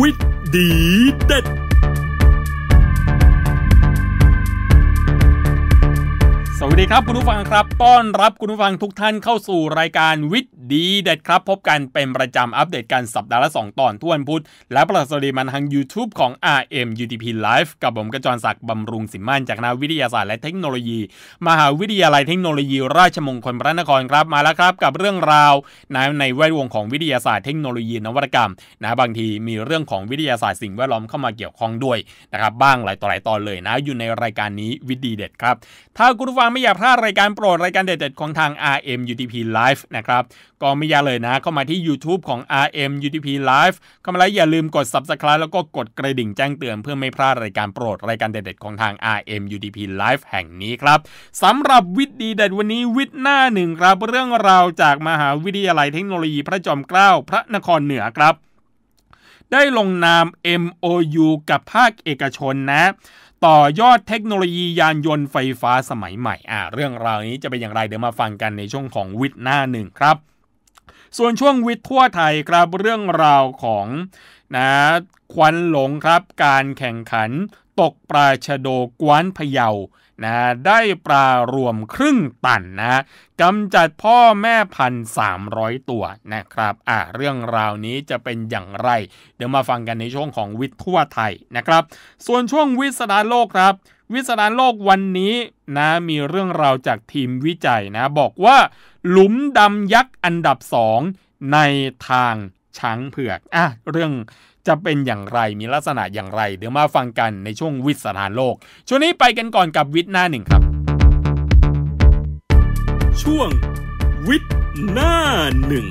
วิดี เด็ดสวัสดีครับคุณผู้ฟังครับ ต้อนรับคุณผู้ฟังทุกท่านเข้าสู่รายการวิดีเด็ดครับ พบกันเป็นประจำ อัปเดตกัน สัปดาห์ละ 2ตอนทุกวันพุธและประสดีมันทาง YouTube ของ RM UTP Live กับผมกระจรศักดิ์บำรุงสิมมันจากนาวิทยาศาสตร์และเทคโนโลยี มหาวิทยาลัยเทคโนโลยีราชมงคลพระนครครับมาแล้วครับ กับเรื่องราวนะในแวดวงของวิทยาศาสตร์เทคโนโลยีนวัตกรรมนะบางทีมีเรื่องของวิทยาศาสตร์สิ่งแวดล้อมเข้ามาเกี่ยวข้องด้วยนะครับบ้างหลายต่อหลายตอนเลยนะอยู่ในรายการนี้วิดีเด็ดครับถ้าคุณู้ฟังไม่อยากพลาดรายการโปรดรายการเด็ด ๆ ของทาง RM UTP Live นะครับก็ไม่ยากเลยนะ เข้ามาที่ YouTube ของ RM UTP Live เข้ามาแล้วอย่าลืมกด Subscribe แล้วก็กดกระดิ่งแจ้งเตือน เพื่อไม่พลาดรายการโปรดรายการเด็ดๆของทาง RM UTP Live แห่งนี้ครับสำหรับวิทย์ดีเด็ดวันนี้วิทย์หน้าหนึ่งครับ เรื่องราวจาก มหาวิทยาลัยเทคโนโลยีพระจอมเกล้าพระนครเหนือครับ ได้ลงนาม MOU กับภาคเอกชนนะ ต่อยอดเทคโนโลยียานยนต์ไฟฟ้าสมัยใหม่อ่าเรื่องราวนี้จะเป็นอย่างไรเดี๋ยวมาฟังกันในช่วงของวิทย์หน้าหนึ่งครับส่วนช่วงวิทย์ทั่วไทยครับเรื่องราวของนะควันหลงครับการแข่งขันตกปลาชะโดกวนพะเยานะได้ปลารวมครึ่งตันนะกำจัดพ่อแม่พันสามร้อยตัวนะครับอ่าเรื่องราวนี้จะเป็นอย่างไร เดี๋ยวมาฟังกันในช่วงของวิทย์ทั่วไทยนะครับ ส่วนช่วงวิสดาโลกครับ วิสดาโลกวันนี้นะมีเรื่องราวจากทีมวิจัยนะ บอกว่าหลุมดำยักษ์อันดับสองในทางช้างเผือก อ่ะ เรื่องจะเป็นอย่างไร มีลักษณะอย่างไร เดี๋ยวมาฟังกันในช่วงวิทย์สถานโลก ช่วงนี้ไปกันก่อนกับวิทย์หน้าหนึ่งครับ ช่วงวิทย์หน้าหนึ่ง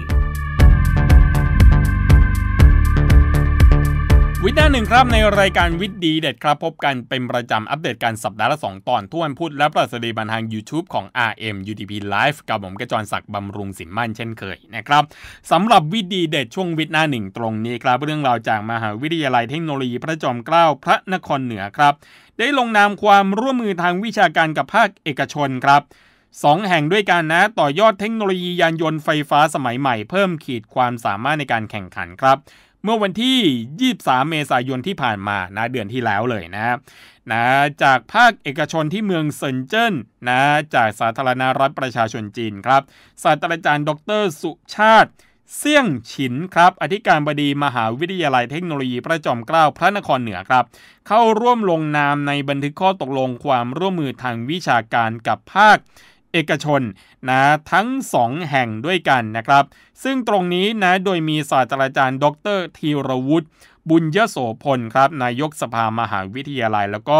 วิดหน้าหนึ่งครับในรายการวิดดีเด็ดครับพบกันเป็นประจำอัปเดต การสัปดาห์ละ2 ตอนทุวันพุธและประสดีบันทาง YouTube ของ RM UDP Live กับผมกระจรศักดิ์บำรุงสินมั่นเช่นเคยนะครับ สำหรับวิดดีเด็ดช่วงวิดหน้าหนึ่งตรงนี้ครับเรื่องราวจากมหาวิทยาลัยเทคโนโลยีพระจอมเกล้าพระนครเหนือครับ ได้ลงนามความร่วมมือทางวิชาการกับภาคเอกชนครับสองแห่งด้วยกันนะ ต่อยอดเทคโนโลยียานยนต์ไฟฟ้าสมัยใหม่ เพิ่มขีดความสามารถในการแข่งขันครับเมื่อวันที่ 23 เมษายนที่ผ่านมานะเดือนที่แล้วเลยนะนะ จากภาคเอกชนที่เมืองเซินเจิ้นนะจากสาธารณรัฐประชาชนจีนครับศาสตราจารย์ ดร สุชาติเซี่ยงฉินครับอธิการบดีมหาวิทยาลัยเทคโนโลยีพระจอมเกล้าพระนครเหนือครับ เข้าร่วมลงนามในบันทึกข้อตกลงความร่วมมือทางวิชาการกับภาคเอกชน นะทั้ง 2 แห่งด้วยกันนะครับซึ่งตรงนี้นะโดยมีศาสตราจารย์ ดรธีรวุฒิบุญยโสพลครับนายกสภามหาวิทยาลัย แล้วก็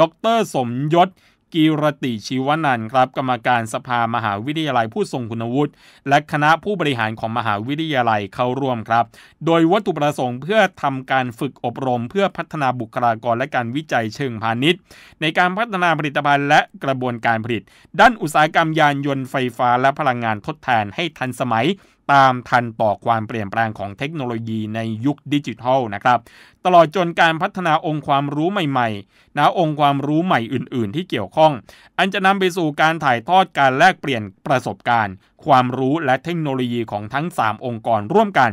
ดรสมยศกีรติชีวนันครับกรรมการสภามหาวิทยาลัยผู้ทรงคุณวุฒิ และคณะผู้บริหารของมหาวิทยาลัยเข้าร่วมครับ โดยวัตถุประสงค์ เพื่อทำการฝึกอบรม เพื่อพัฒนาบุคลากรและการวิจัยเชิงพาณิชย์ ในการพัฒนาผลิตภัณฑ์และกระบวนการผลิต ด้านอุตสาหกรรมยานยนต์ไฟฟ้า และพลังงานทดแทนให้ทันสมัยตามทันต่อความเปลี่ยนแปลงของเทคโนโลยีในยุคดิจิทัลนะครับ ตลอดจนการพัฒนาองค์ความรู้ใหม่ๆนะองค์ความรู้ใหม่อื่นๆ ที่เกี่ยวข้อง อันจะนำไปสู่การถ่ายทอดการแลกเปลี่ยนประสบการณ์ ความรู้และเทคโนโลยีของทั้ง 3 องค์กรร่วมกัน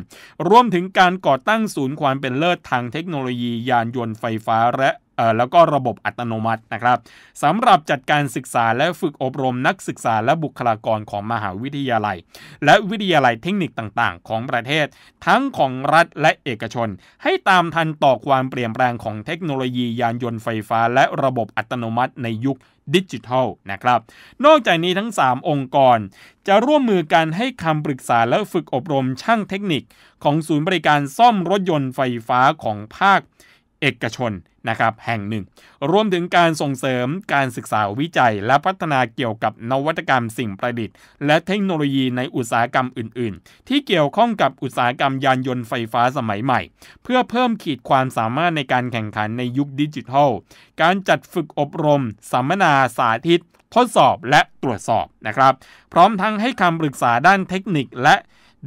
รวมถึงการก่อตั้งศูนย์ความเป็นเลิศทางเทคโนโลยียานยนต์ไฟฟ้าและแล้วก็ระบบอัตโนมัตินะครับสำหรับจัดการศึกษาและฝึกอบรมนักศึกษาและบุคลากรของมหาวิทยาลัย และวิทยาลัยเทคนิคต่างๆ ของประเทศ ทั้งของรัฐและเอกชน ให้ตามทันต่อความเปลี่ยนแปลงของเทคโนโลยียานยนต์ไฟฟ้า และระบบอัตโนมัติในยุคดิจิทัลนะครับ นอกจากนี้ทั้ง 3 องค์กร จะร่วมมือกันให้คำปรึกษาและฝึกอบรมช่างเทคนิคของศูนย์บริการซ่อมรถยนต์ไฟฟ้าของภาคเอกชนนะครับแห่งหนึ่ง รวมถึงการส่งเสริมการศึกษาวิจัย และพัฒนาเกี่ยวกับนวัตกรรมสิ่งประดิษฐ์และเทคโนโลยีในอุตสาหกรรมอื่น ๆ ที่เกี่ยวข้องกับอุตสาหกรรมยานยนต์ไฟฟ้าสมัยใหม่ เพื่อเพิ่มขีดความสามารถในการแข่งขันในยุคดิจิทัล การจัดฝึกอบรมสัมมนาสาธิต ทดสอบและตรวจสอบนะครับพร้อมทั้งให้คำปรึกษาด้านเทคนิคและ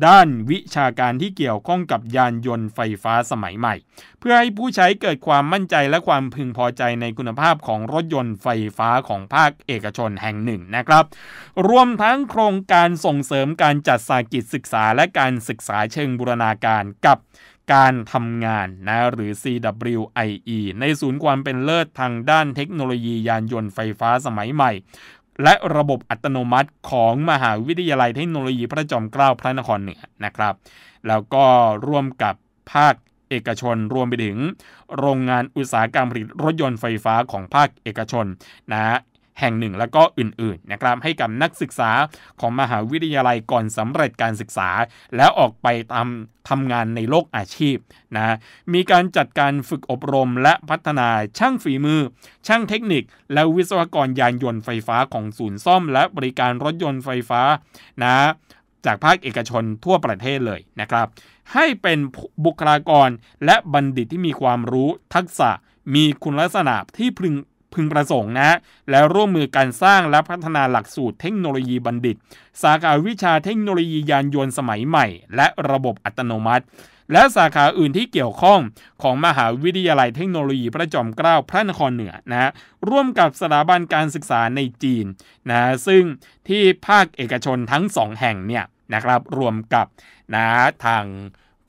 ด้านวิชาการที่เกี่ยวข้องกับยานยนต์ไฟฟ้าสมัยใหม่ เพื่อให้ผู้ใช้เกิดความมั่นใจและความพึงพอใจในคุณภาพของรถยนต์ไฟฟ้าของภาคเอกชนแห่งหนึ่งนะครับ รวมทั้งโครงการส่งเสริมการจัดสากิจศึกษา และการศึกษาเชิงบูรณาการกับการทำงานนะหรือ CWIE ในศูนย์ความเป็นเลิศทางด้านเทคโนโลยียานยนต์ไฟฟ้าสมัยใหม่และระบบอัตโนมัติของมหาวิทยาลัยเทคโนโลยีพระจอมเกล้าพระนครเหนือนะครับแล้วก็ร่วมกับภาคเอกชน รวมไปถึงโรงงานอุตสาหกรรมผลิตรถยนต์ไฟฟ้าของภาคเอกชนนะแห่งหนึ่งแล้วก็อื่นๆนะครับให้กับนักศึกษาของมหาวิทยาลัยก่อนสำเร็จการศึกษา แล้วออกไปทำทำงานในโลกอาชีพนะมีการจัดการฝึกอบรมและพัฒนาช่างฝีมือ ช่างเทคนิค และวิศวกรยานยนต์ไฟฟ้าของศูนย์ซ่อมและบริการรถยนต์ไฟฟ้านะจากภาคเอกชนทั่วประเทศเลยนะครับ ให้เป็นบุคลากรและบัณฑิตที่มีความรู้ทักษะมีคุณลักษณะที่พึงพึงประสงค์นะและร่วมมือการสร้างและพัฒนาหลักสูตรเทคโนโลยีบัณฑิต สาขาวิชาเทคโนโลยียานยนต์สมัยใหม่ และระบบอัตโนมัติ และสาขาอื่นที่เกี่ยวข้องของมหาวิทยาลัยเทคโนโลยีพระจอมเกล้าพระนครเหนือนะร่วมกับสถาบันการศึกษาในจีนนะซึ่งที่ภาคเอกชนทั้งสองแห่งเนี่ยนะครับรวมกับนะทาง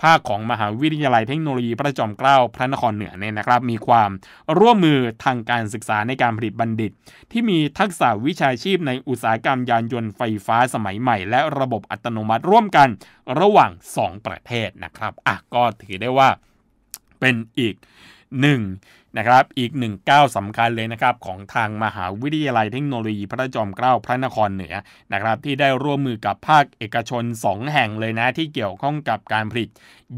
ภาคของมหาวิทยาลัยเทคโนโลยีพระจอมเกล้าพระนครเหนือเนี่ยนะครับ มีความร่วมมือทางการศึกษาในการผลิตบัณฑิตที่มีทักษะวิชาชีพในอุตสาหกรรมยานยนต์ไฟฟ้าสมัยใหม่และระบบอัตโนมัติร่วมกันระหว่าง 2 ประเทศนะครับอ่ะก็ถือได้ว่าเป็นอีกหนึ่งนะครับอีกหนึ่งก้าวสำคัญเลยนะครับของทางมหาวิทยาลัยเทคโนโลยีพระจอมเกล้าพระนครเหนือนะครับที่ได้ร่วมมือกับภาคเอกชน 2 แห่งเลยนะที่เกี่ยวข้องกับการผลิต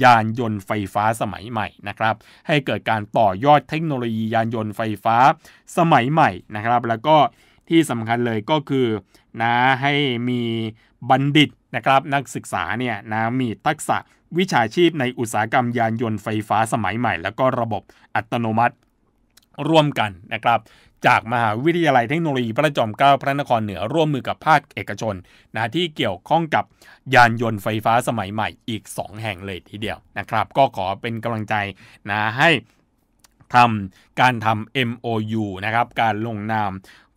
ยานยนต์ไฟฟ้าสมัยใหม่นะครับให้เกิดการต่อยอดเทคโนโลยียานยนต์ไฟฟ้าสมัยใหม่นะครับแล้วก็ที่สำคัญเลยก็คือนะให้มีบัณฑิตนะครับนักศึกษาเนี่ยนะมีทักษะวิชาชีพในอุตสาหกรรมยานยนต์ไฟฟ้าสมัยใหม่ แล้วก็ระบบอัตโนมัติร่วมกันนะครับจากมหาวิทยาลัยเทคโนโลยีพระจอมเกล้าพระนครเหนือร่วมมือกับภาคเอกชนนะที่เกี่ยวข้องกับยานยนต์ไฟฟ้าสมัยใหม่อีก 2 แห่งเลยทีเดียวนะครับก็ขอเป็นกำลังใจนะให้ทำการทำ MOU นะครับการลงนาม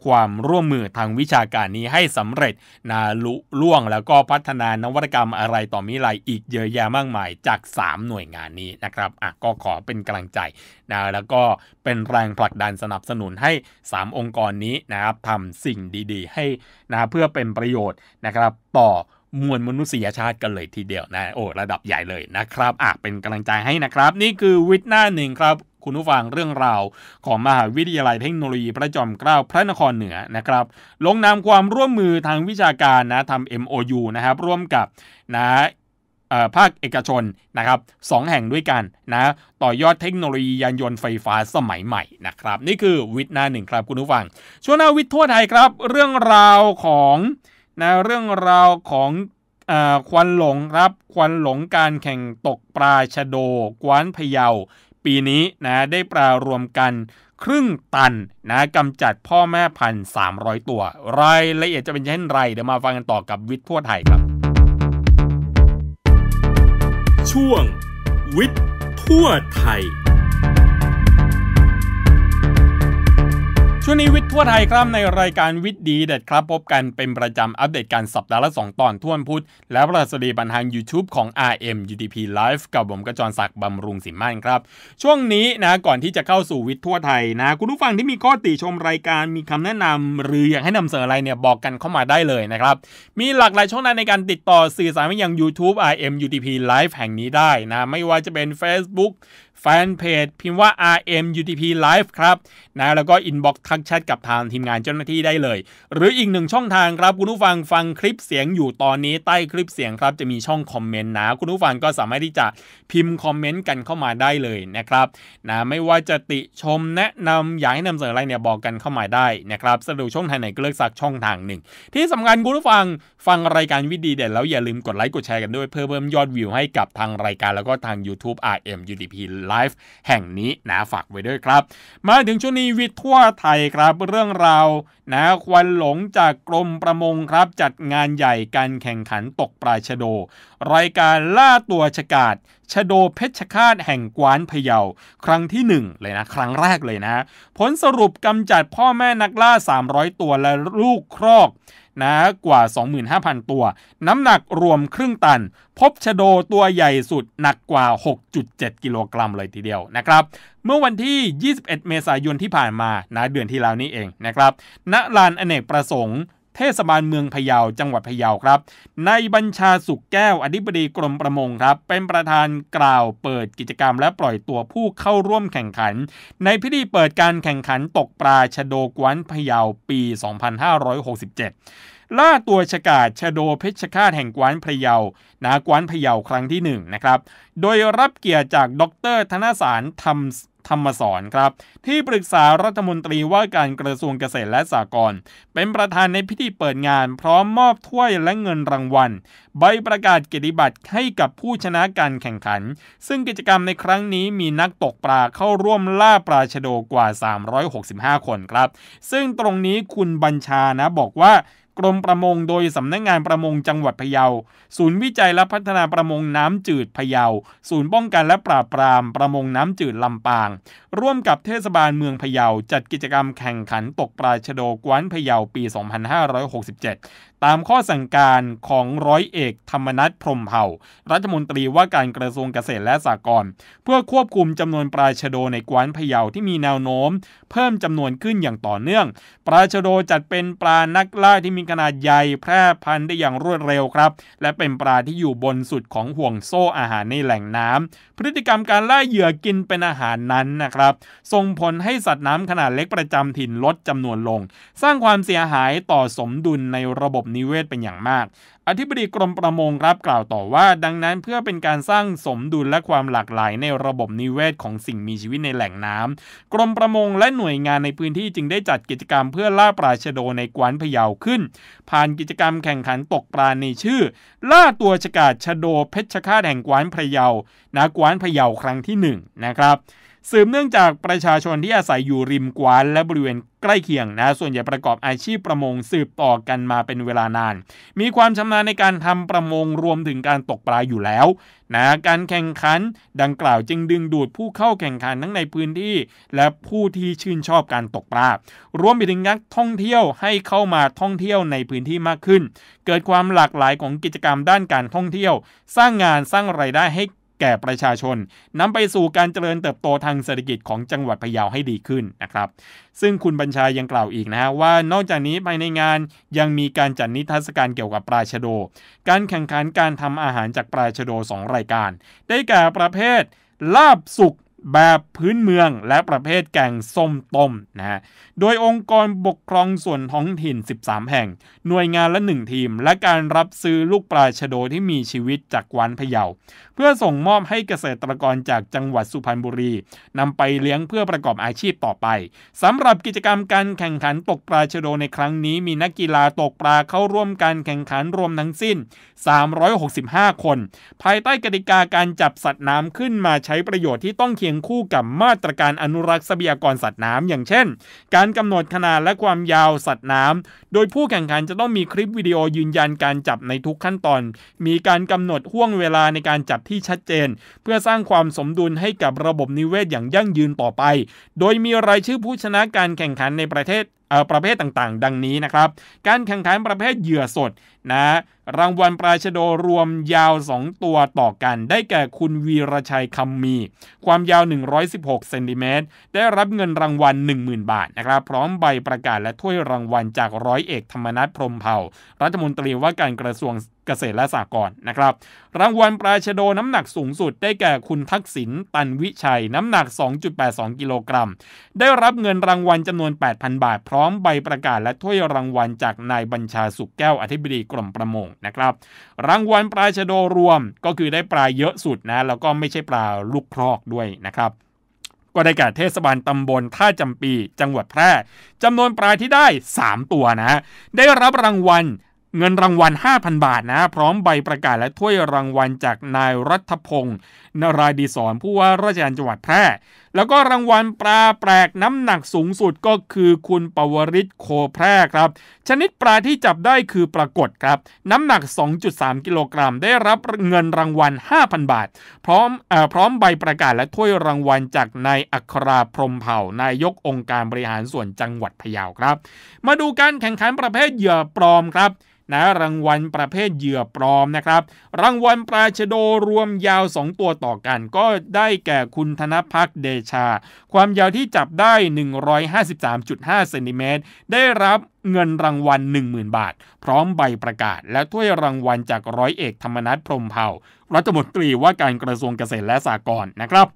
ความร่วมมือทางวิชาการนี้ให้สำเร็จนาลุล่วงแล้วก็พัฒนานวัตกรรมอะไรต่อมีอะไรอีกเยอะแยะมากมายจาก 3 หน่วยงานนี้นะครับอ่ะก็ขอเป็นกำลังใจนะแล้วก็เป็นแรงผลักดันสนับสนุนให้ 3 องค์กรนี้นะครับทำสิ่งดีๆ ให้นะเพื่อเป็นประโยชน์นะครับ ต่อมวลมนุษยชาติกันเลยทีเดียวนะโอ้ระดับใหญ่เลยนะครับอ่ะเป็นกำลังใจให้นะครับ นี่คือวิทย์หน้าหนึ่งครับคุณผู้ฟังเรื่องราวของมหาวิทยาลัยเทคโนโลยีพระจอมเกล้าพระนครเหนือนะครับลงนามความร่วมมือทางวิชาการนะทำ MOU นะครับร่วมกับนะภาคเอกชนนะครับสองแห่งด้วยกันนะต่อยอดเทคโนโลยียานยนต์ไฟฟ้าสมัยใหม่นะครับนี่คือวิทย์นาหนึ่งครับคุณผู้ฟังช่วงหน้าวิทย์ทั่วไทยครับเรื่องราวของนะเรื่องราวของอควันหลงครับควันหลงการแข่งตกปลาชะโด กวานพะเยาปีนี้นะได้ปลารวมกันครึ่งตันนะกำจัดพ่อแม่พันธมร้อยตัวรายละเอียดจะเป็นเช่นไรเดี๋ยวมาฟังกันต่อกับวิทย์ทั่วไทยครับ ช่วงวิทย์ทั่วไทยช่วงนี้วิทย์ทั่วไทยครับในรายการวิทย์ดีเด็ดครับพบกันเป็นประจำอัปเดตการสัปดาห์ละ 2 ตอนทุ่วพุธและประสดีบันทาง YouTube ของ RM UDP Live กับผมกระจรศักดิ์บำรุงสิมั่นครับ ช่วงนี้นะก่อนที่จะเข้าสู่วิทย์ทั่วไทยนะ คุณผู้ฟังที่มีข้อติชมรายการมีคำแนะนำหรืออยากให้นำเสนออะไรเนี่ยบอกกันเข้ามาได้เลยนะครับมีหลากหลายช่องทางในการติดต่อสื่อสารไปยัง YouTube RM UDP Live แห่งนี้ได้นะไม่ว่าจะเป็น Facebook แฟนเพจพิมพ์ว่า RMUTP Live ครับ นะแล้วก็อินบ็อกซ์ทักแชทกับทางทีมงานเจ้าหน้าที่ได้เลย หรืออีกหนึ่งช่องทางครับคุณผู้ฟังฟังคลิปเสียงอยู่ตอนนี้ใต้คลิปเสียงครับ จะมีช่องคอมเมนต์นะคุณผู้ฟังก็สามารถที่จะพิมพ์คอมเมนต์กันเข้ามาได้เลยนะครับนะไม่ว่าจะติชมแนะนำอยากให้นำเสนออะไรเนี่ยบอกกันเข้ามาได้นะครับสะดวกช่องทางไหนก็เลือกสักช่องทางหนึ่งที่สำคัญคุณผู้ฟังฟังรายการวิดีเด็ดแล้วอย่าลืมกดไลค์กดแชร์กันด้วยเพื่อเพิ่มยอดวิวให้กับทางรายการแล้วก็ทาง YouTube r m u T p ไลฟ์แห่งนี้นะฝากไว้ด้วยครับ มาถึงช่วงนี้วิททั่วไทยครับเรื่องราวนะควันหลงจากกรมประมงครับจัดงานใหญ่การแข่งขันตกปลาชะโด รายการล่าตัวชกาดชโดเพชรคาตแห่งกวานพะเยา ครั้งที่1เลยนะครั้งแรกเลยนะ ผลสรุปกำจัดพ่อแม่นักล่า 300 ตัวและลูกครอกนะกว่า 25,000 ตัว น้ำหนักรวมครึ่งตัน พบชโดตัวใหญ่สุด หนักกว่า 6.7 กิโลกรัมเลยทีเดียวนะครับ เมื่อวันที่ 21 เมษายนที่ผ่านมานะเดือนที่แล้วนี้เองนะครับ ณลานอเนกประสงค์เทศบาลเมืองพะเยาจังหวัดพะเยาครับในบัญชาสุกแก้วอธิบดีกรมประมงครับเป็นประธานกล่าวเปิดกิจกรรมและปล่อยตัวผู้เข้าร่วมแข่งขัน ในพิธีเปิดการแข่งขันตกปลาชะโดกวนพะเยาปี 2567 ล่าตัวฉกาดชโดเพชรฆาตแห่งกวนพะเยานากวนพะเยาครั้งที่1นะครับโดยรับเกียรติจากดรธนสารทำธรรมสอนครับที่ปรึกษารัฐมนตรีว่าการกระทรวงเกษตรและสหกรณ์เป็นประธานในพิธีเปิดงานพร้อมมอบถ้วยและเงินรางวัลใบประกาศเกียรติบัตรให้กับผู้ชนะการแข่งขัน ซึ่งกิจกรรมในครั้งนี้มีนักตกปลาเข้าร่วมล่าปลาชะโดกว่า 365 คนครับซึ่งตรงนี้คุณบัญชานะ บอกว่ากรมประมงโดยสำนักงงานประมงจังหวัดพะเยาศูนย์วิจัยและพัฒนาประมงน้ำจืดพะเยาศูนย์ป้องกันและปราบปราม ประมงน้ำจืดลำปาง ร่วมกับเทศบาลเมืองพะเยาจัดกิจกรรมแข่งขันตกปลาชโดกว้นพะเยาปี 2567ตามข้อสั่งการของ ร้อยเอกธรรมนัฐพรมเผ่า รัฐมนตรีว่าการกระทรวงเกษตรและสหกรณ์เพื่อควบคุม จำนวนปลาชโดในกวนพะเยาที่มีแนวโน้ม เพิ่มจำนวนขึ้นอย่างต่อเนื่องปลาชโดจัดเป็นปลานักล่าที่มีขนาดใหญ่แพร่พันธุ์ได้อย่างรวดเร็วครับ และเป็นปลาที่อยู่บนสุดของห่วงโซ่อาหารในแหล่งน้ำพฤติกรรมการล่าเหยื่อกินเป็นอาหารนั้นนะครับส่งผลให้สัตว์น้ำขนาดเล็กประจำถิ่นลดจำนวนลง สร้างความเสียหายต่อสมดุลในระบบนิเวศเป็นอย่างมาก อธิบดีกรมประมงรับกล่าวต่อว่าดังนั้นเพื่อเป็นการสร้างสมดุลและความหลากหลาย ในระบบนิเวศของสิ่งมีชีวิตในแหล่งน้ำ กรมประมงและหน่วยงานในพื้นที่จึงได้จัดกิจกรรมเพื่อล่าปลาชะโดในกวนพะเยาขึ้น ผ่านกิจกรรมแข่งขันตกปลาในชื่อล่าตัวชกาดชะโดเพชรฆาตแห่งกวนพะเยานากวนพะเยาครั้งที่1นนะครับสืบเนื่องจากประชาชนที่อาศัยอยู่ริมกวนและบริเวณใกล้เคียงนะส่วนใหญ่ประกอบอาชีพประมงสืบต่อกันมาเป็นเวลานาน มีความชำนาญในการทำประมงรวมถึงการตกปลาอยู่แล้วนะการแข่งขันดังกล่าวจึงดึงดูดผู้เข้าแข่งขันทั้งในพื้นที่ และผู้ที่ชื่นชอบการตกปลารวมไปถึงนักท่องเที่ยวให้เข้ามาท่องเที่ยวในพื้นที่มากขึ้น เกิดความหลากหลายของกิจกรรมด้านการท่องเที่ยว สร้างงานสร้างไรายได้ให้แก่ประชาชนนำไปสู่การเจริญเติบโตทางเศรษฐกิจของจังหวัดพะเยาให้ดีขึ้นนะครับ ซึ่งคุณบัญชายังกล่าวอีกนะฮะว่านอกจากนี้ภายในงานยังมีการจัดนิทรรศการเกี่ยวกับปลาชโด การแข่งขันการทำอาหารจากปลาชโด 2 รายการ ได้แก่ประเภทลาบสุกแบบพื้นเมืองและประเภทแกงส้มต้มนะฮะ โดยองค์กรปกครองส่วนท้องถิ่น 13 แห่ง หน่วยงานละ 1 ทีม และการรับซื้อลูกปลาชะโดที่มีชีวิตจากวานพะเยาเพื่อส่งมอบให้เกษตรกรจากจังหวัดสุพรรณบุรีนำไปเลี้ยงเพื่อประกอบอาชีพต่อไป สำหรับกิจกรรมการแข่งขันตกปลาชะโดในครั้งนี้ มีนักกีฬาตกปลาเข้าร่วมการแข่งขันรวมทั้งสิ้น 365 คน ภายใต้กติกาการจับสัตว์น้ำขึ้นมาใช้ประโยชน์ที่ต้องเคียงงคู่กับมาตรการอนุรักษ์ทรัพยากรสัตว์น้ำอย่างเช่น การกำหนดขนาดและความยาวสัตว์น้ำ โดยผู้แข่งขันจะต้องมีคลิปวิดีโอยืนยันการจับในทุกขั้นตอน มีการกำหนดห่วงเวลาในการจับที่ชัดเจน เพื่อสร้างความสมดุลให้กับระบบนิเวศอย่างยั่งยืนต่อไป โดยมีรายชื่อผู้ชนะการแข่งขันในประเทศประเภทต่างๆ ดังนี้นะครับ การแข่งขันประเภทเหยื่อสดนะรางวัลปราชโดรวมยาว 2 ตัวต่อกัน ได้แก่คุณวีรชัยคำมี ความยาว 116 เซนติเมตรได้รับเงินรางวัล10,000 บาทนะครับพร้อมใบประกาศและถ้วยรางวัลจากร้อยเอกธรรมนัฐพรมเผ่า รัฐมนตรีว่าการกระทรวงเกษตรและสหกรณ์นะครับรางวัลปราชโดน้ำหนักสูงสุด ได้แก่คุณทักษิณตันวิชัยน้ำหนัก 2.82 กิโลกรัม ได้รับเงินรางวัลจำนวน 8,000 บาทพร้อมใบประกาศและถ้วยรางวัลจากนายบัญชาสุขแก้วอธิบดีกรมประมงนะครับรางวัลปลาชโดรวมก็คือได้ปลาเยอะสุดนะแล้วก็ไม่ใช่ปลาลูกครอกด้วยนะครับก็ได้แก่เทศบาลตำบลท่าจำปีจังหวัดแพร่จำนวนปลาที่ได้ 3 ตัวนะได้รับรางวัลเงินรางวัล 5,000 บาทนะ พร้อมใบประกาศและถ้วยรางวัล จากนายรัฐพงศ์นราดีสอนผู้ว่าราชการจังหวัดแพร่แล้วก็รางวัลปลาแปลกน้ำหนักสูงสุดก็คือคุณปวริศโคแพร่ครับ ชนิดปลาที่จับได้คือปรากฏครับ น้ำหนัก 2.3 กิโลกรัมได้รับเงินรางวัล 5,000 บาท พร้อมอพร้อมใบประกาศและถ้วยรางวัลจากนายอัคราพรมเผ่านายกองค์การบริหารส่วนจังหวัดพะเยาครับ มาดูการแข่งขันประเภทเหยื่อปลอมครับนะรางวัลประเภทเหยื่อปลอมนะครับ รางวัลปลาชโดรวมยาว 2 ตัวต่อกัน ก็ได้แก่คุณธนพักเดชาความยาวที่จับได้ 153.5เซนติเมตร ได้รับเงินรางวัล10,000 บาท พร้อมใบประกาศ และถ้วยรางวัลจากร้อยเอกธรรมนัฐพรมเผ่า รัฐมนตรีว่าการกระทรวงเกษตรและสหกรณ์นะครับ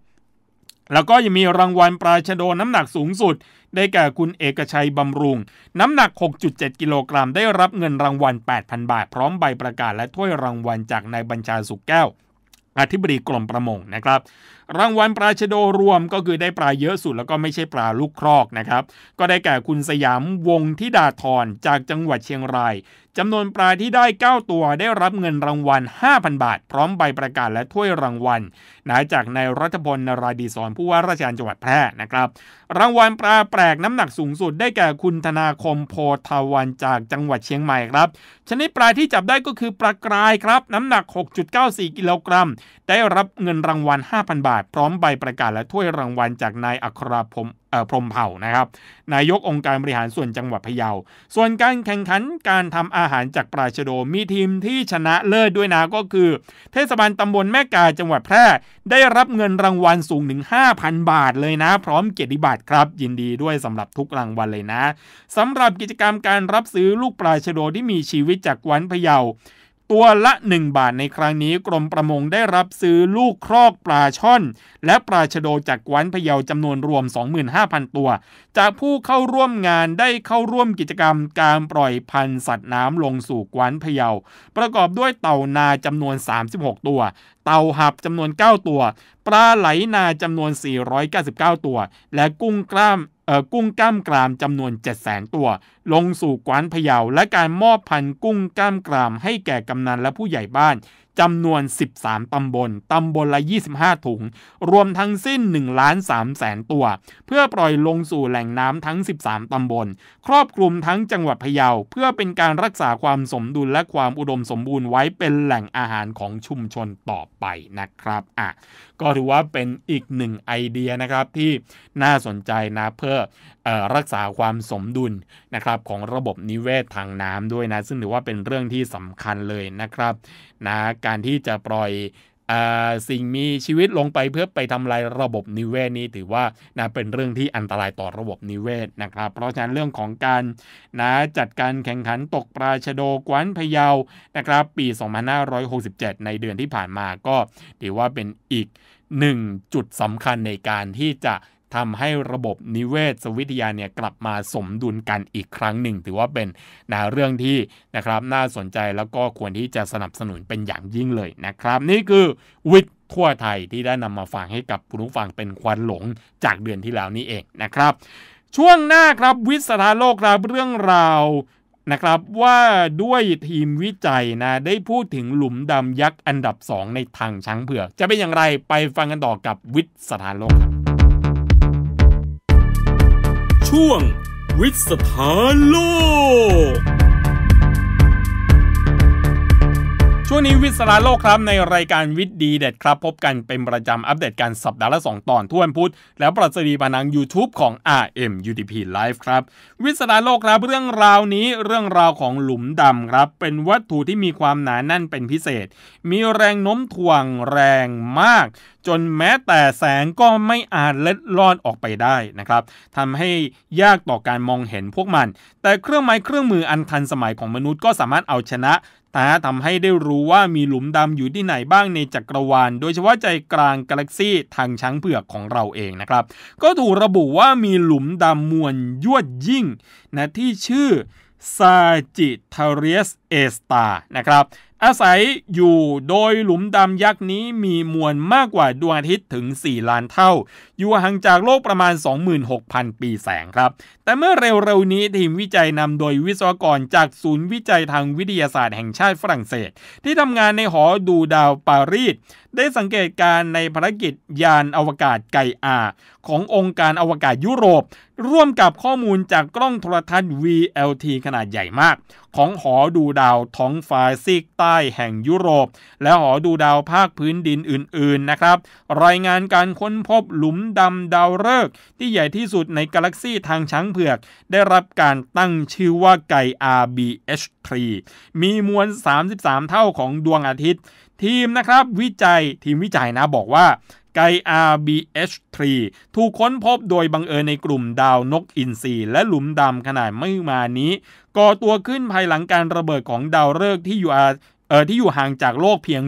แล้วก็ยังมีรางวัลปราชโดน้ำหนักสูงสุด ได้แก่คุณเอกชัยบำรุง น้ำหนัก 6.7 กิโลกรัมได้รับเงินรางวัล8,000 บาท พร้อมใบประกาศและถ้วยรางวัลจากนายบัญชาสุกแก้ว อธิบดีกรมประมงนะครับรางวัลปลาชโดรวมก็คือได้ปลาเยอะสุดแล้วก็ไม่ใช่ปลาลูกครอกนะครับก็ได้แก่คุณสยามวงทิดาทรจากจังหวัดเชียงรายจำนวนปลาที่ได้ 9 ตัวได้รับเงินรางวัล 5,000 บาท พร้อมใบประกาศและถ้วยรางวัลนาจากนายรัฐพลนราดีสอน ผู้ว่าราชการจังหวัดแพร่นะครับ รางวัลปลาแปลกน้ำหนักสูงสุด ได้แก่คุณธนาคมโพธาวันจากจังหวัดเชียงใหม่ครับ ชนิดปลาที่จับได้ก็คือปลากรายครับน้ำหนัก 6.94กิโลกรัมได้รับเงินรางวัล 5,000 บาทาิพร้อมใบประกาศและถ้วยรางวัลจากนายอัครพมพรมเผ่านะครับ นายกองค์การบริหารส่วนจังหวัดพะเยา ส่วนการแข่งขันการทำอาหารจากปลาชโดมีทีมที่ชนะเลิศด้วยนะก็คือ เทศบาลตำบลแม่กาจังหวัดแพร่ได้รับเงินรางวัลสูงถึง5,000 บาท เลยนะพร้อมเกียรติบัตรครับ ยินดีด้วยสำหรับทุกรางวัลเลยนะ สำหรับกิจกรรมการรับซื้อลูกปลาชโดที่มีชีวิตจากวันพะเยาตัวละ 1 บาทในครั้งนี้กรมประมงได้รับซื้อลูกครอกปลาช่อน และปลาชะโดจากกวนพะเยาจำนวนรวม 25,000 ตัว จากผู้เข้าร่วมงานได้เข้าร่วมกิจกรรมการปล่อยพันธุ์สัตว์น้ำลงสู่กวนพะเยา ประกอบด้วยเต่านาจำนวน 36 ตัวเต่าหับจำนวน9ตัว ปลาไหลนาจำนวน 499 ตัว และกุ้งกล้ามกุ้งกล้ามกรามจำนวน700,000ตัว ลงสู่กวานพยาว และการมอบพันกุ้งกล้ามกรามให้แก่กำนันและผู้ใหญ่บ้านจำนวน 13 ตำบล ตำบลละ 25 ถุง รวมทั้งสิ้น1ล้าน3แสนตัว เพื่อปล่อยลงสู่แหล่งน้ำทั้ง 13 ตำบล ครอบคลุมทั้งจังหวัดพะเยา เพื่อเป็นการรักษาความสมดุลและความอุดมสมบูรณ์ไว้เป็นแหล่งอาหารของชุมชนต่อไปนะครับอ่ะก็ถือว่าเป็นอีกหนึ่งไอเดียนะครับที่น่าสนใจนะเพื่ออรักษาความสมดุลนะครับของระบบนิเวศทางน้ำด้วยนะซึ่งถือว่าเป็นเรื่องที่สำคัญเลยนะครับ นะการที่จะปล่อยสิ่งมีชีวิตลงไปเพื่อไปทำลายระบบนิเวศนี้ถือว่านะเป็นเรื่องที่อันตรายต่อระบบนิเวศนะครับ เพราะฉะนั้นเรื่องของการนะจัดการแข่งขันตกปลาชะโดกวนพะเยานะครับปี 2567 ในเดือนที่ผ่านมาก็ถือว่าเป็นอีกหนึ่งจุดสำคัญในการที่จะทำให้ระบบนิเวศวิทยาเนี่ยกลับมาสมดุลกันอีกครั้งหนึ่ง ถือว่าเป็นนะเรื่องที่นะครับ น่าสนใจแล้วก็ควรที่จะสนับสนุนเป็นอย่างยิ่งเลยนะครับ นี่คือวิทย์ทั่วไทยที่ได้นำมาฟังให้กับผู้ฟังเป็น ควันหลง จากเดือนที่แล้วนี่เองนะครับ ช่วงหน้าครับวิสราโลกรับเรื่องราวนะครับว่าด้วยทีมวิจัยนะได้พูดถึงหลุมดำยักษ์อันดับ2ในทางช้างเผือกจะเป็นอย่างไรไปฟังกันต่อกับวิสถาโลกครับช่วงวิทสถานโลกช่วงนี้วิศราโลกครับในรายการวิทย์ดีเด็ดครับ พบกันเป็นประจำอัปเดตการสัปดาห์ละ 2 ตอนทุ่วันพุธแล้วปรัชนีพนัง YouTube ของ RM UDP Live ครับ วิศราโลกครับ เรื่องราวนี้เรื่องราวของหลุมดำครับ เป็นวัตถุที่มีความหนาแน่นเป็นพิเศษ มีแรงโน้มถ่วงแรงมาก จนแม้แต่แสงก็ไม่อาจเล็ดลอดออกไปได้นะครับทำให้ยากต่อการมองเห็นพวกมัน แต่เครื่องไม้เครื่องมืออันทันสมัยของมนุษย์ก็สามารถเอาชนะต่ทำให้ได้รู้ว่ามีหลุมดำอยู่ที่ไหนบ้างในจักรวาล โดยเฉพาะใจกลางกาแล็กซี่ทางช้างเผือกของเราเองนะครับก็ถูกระบุว่ามีหลุมดำมวลยวดยิ่งนะที่ชื่อซาจิทาเรียสเอสตานะครับอาศัยอยู่โดยหลุมดำยักษ์นี้มีมวลมากกว่าดวงอาทิตย์ถึง 4 ล้านเท่า อยู่ห่างจากโลกประมาณ 26,000 ปีแสงครับ แต่เมื่อเร็วๆนี้ ทีมวิจัยนำโดยวิศวกรจากศูนย์วิจัยทางวิทยาศาสตร์แห่งชาติฝรั่งเศส ที่ทำงานในหอดูดาวปารีสได้สังเกตการในภารกิจยานอวกาศไกอาขององค์การอวกาศยุโรป ร่วมกับข้อมูลจากกล้องโทรทัศน์ VLT ขนาดใหญ่มาก ของหอดูดาวท้องฟ้าซีกใต้แห่งยุโรป และหอดูดาวภาคพื้นดินอื่นๆนะครับ รายงานการค้นพบหลุมดำดาวฤกษ์ที่ใหญ่ที่สุดในกาแล็กซีทางช้างเผือก ได้รับการตั้งชื่อว่าไก่ RBH3 มีมวล 33 เท่าของดวงอาทิตย์ ทีมนะครับวิจัยทีมวิจัยนะบอกว่าไก RBH3 ถูกค้นพบโดยบังเอิญในกลุ่มดาวนกอินทรีและหลุมดำขนาดไม่มานี้ก่อตัวขึ้นภายหลังการระเบิดของดาวฤกษ์ที่อยู่เออที่อยู่ห่างจากโลกเพียง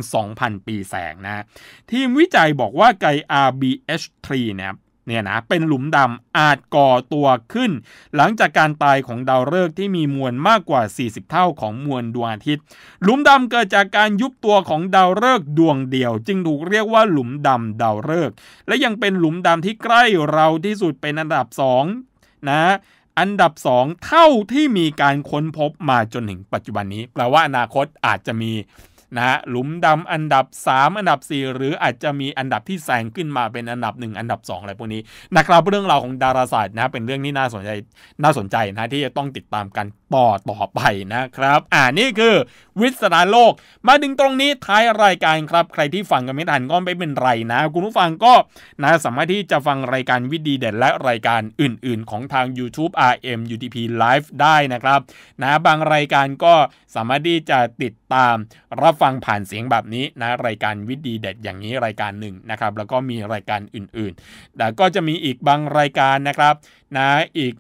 2,000 ปีแสงนะทีมวิจัยบอกว่าไก RBH3 นะครับเนี่ยนะ เป็นหลุมดำอาจก่อตัวขึ้น หลังจากการตายของดาวฤกษ์ที่มีมวลมากกว่า 40 เท่าของมวลดวงอาทิตย์ หลุมดำเกิดจากการยุบตัวของดาวฤกษ์ดวงเดียว จึงถูกเรียกว่าหลุมดำดาวฤกษ์ และยังเป็นหลุมดำที่ใกล้เราที่สุดเป็นอันดับ2นะ อันดับ 2 เท่าที่มีการค้นพบมาจนถึงปัจจุบันนี้ แปลว่าอนาคตอาจจะมีนะฮะหลุมดำอันดับ 3 อันดับ 4 หรืออาจจะมีอันดับที่แซงขึ้นมาเป็นอันดับ 1 อันดับ2อะไรพวกนี้ นะครับเรื่องราวของดาราศาสตร์นะเป็นเรื่องที่น่าสนใจ น่าสนใจนะที่จะต้องติดตามกันต่อต่อไปนะครับ อ่านี่คือวิศนาโลก มาถึงตรงนี้ท้ายรายการครับ ใครที่ฟังกันไม่ทันก็ไม่เป็นไรนะคุณผู้ฟังก็นะสามารถที่จะฟังรายการวิดีเด่นและรายการอื่น ๆของทาง YouTube RM UTP Live ได้นะครับนะบางรายการก็สามารถที่จะติดตามรับฟังผ่านเสียงแบบนี้ นะรายการวิดีเด็ดอย่างนี้รายการหนึ่งนะครับ แล้วก็มีรายการอื่นๆแต่ก็จะมีอีกบางรายการนะครับนะอีก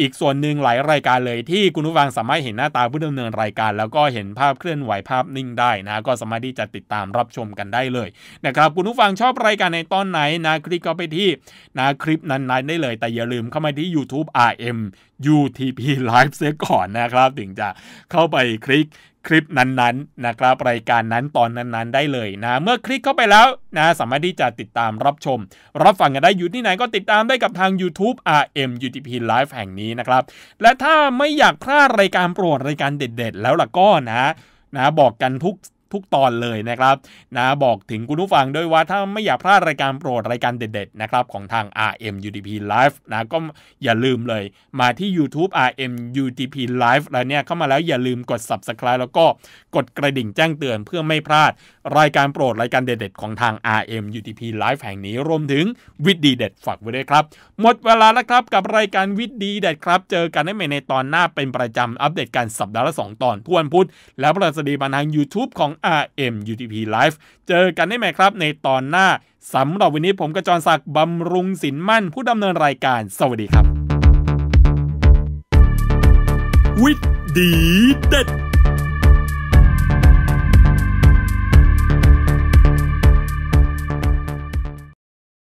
อีกส่วนหนึ่งหลายรายการเลย ที่คุณผู้ฟัง สามารถเห็นหน้าตาผู้ดำเนินรายการ แล้วก็เห็นภาพเคลื่อนไหวภาพนิ่งได้นะก็สามารถที่จะติดตามรับชมกันได้เลยนะครับคุณผู้ฟัง ชอบ รายการในตอน ไหน นะคลิกก็ไปที่นะคลิปนั้นๆ ได้เลย แต่อย่าลืมเข้ามาที่ YouTube RM UTP Live เสียก่อนนะครับถึงจะเข้าไปคลิกคลิปนั้นๆนะครับ รายการนั้นตอนนั้น ๆ ได้เลยนะ เมื่อคลิกเข้าไปแล้วนะสามารถที่จะติดตามรับชม รับฟังกันได้อยู่ที่ไหนก็ติดตามได้กับทาง YouTube RM UTP Live แห่งนี้นะครับ และถ้าไม่อยากพลาดรายการโปรดรายการเด็ดๆแล้วล่ะก็นะ นะบอกกันทุกทุกตอนเลยนะครับ นะบอกถึงคุณผู้ฟังด้วยว่า ถ้าไม่อยากพลาดรายการโปรดรายการเด็ดๆนะครับของทาง RM UDP Live นะก็อย่าลืมเลยมาที่ YouTube RM UDP Live แล้วเนี่ยเข้ามาแล้วอย่าลืมกด Subscribe แล้วก็กดกระดิ่งแจ้งเตือนเพื่อไม่พลาดรายการโปรดรายการเด็ดๆของทาง RM UDP Live แห่งนี้รวมถึงวิดดีเด็ดฝากไว้ด้วยครับ หมดเวลาแล้วครับกับรายการวิดดีเด็ดครับ เจอกันได้ใหม่ในตอนหน้าเป็นประจำอัปเดตการสัปดาห์ละ2ตอนทุกวันพุธแล้วประสดีันทาง YouTube ของ RM UTP Live เจอกันได้ไหมครับ ในตอนหน้าสำหรับวันนี้ผมกระจรศักดิ์บำรุงสินมั่นผู้ดำเนินรายการสวัสดีครับวิดีเด็ด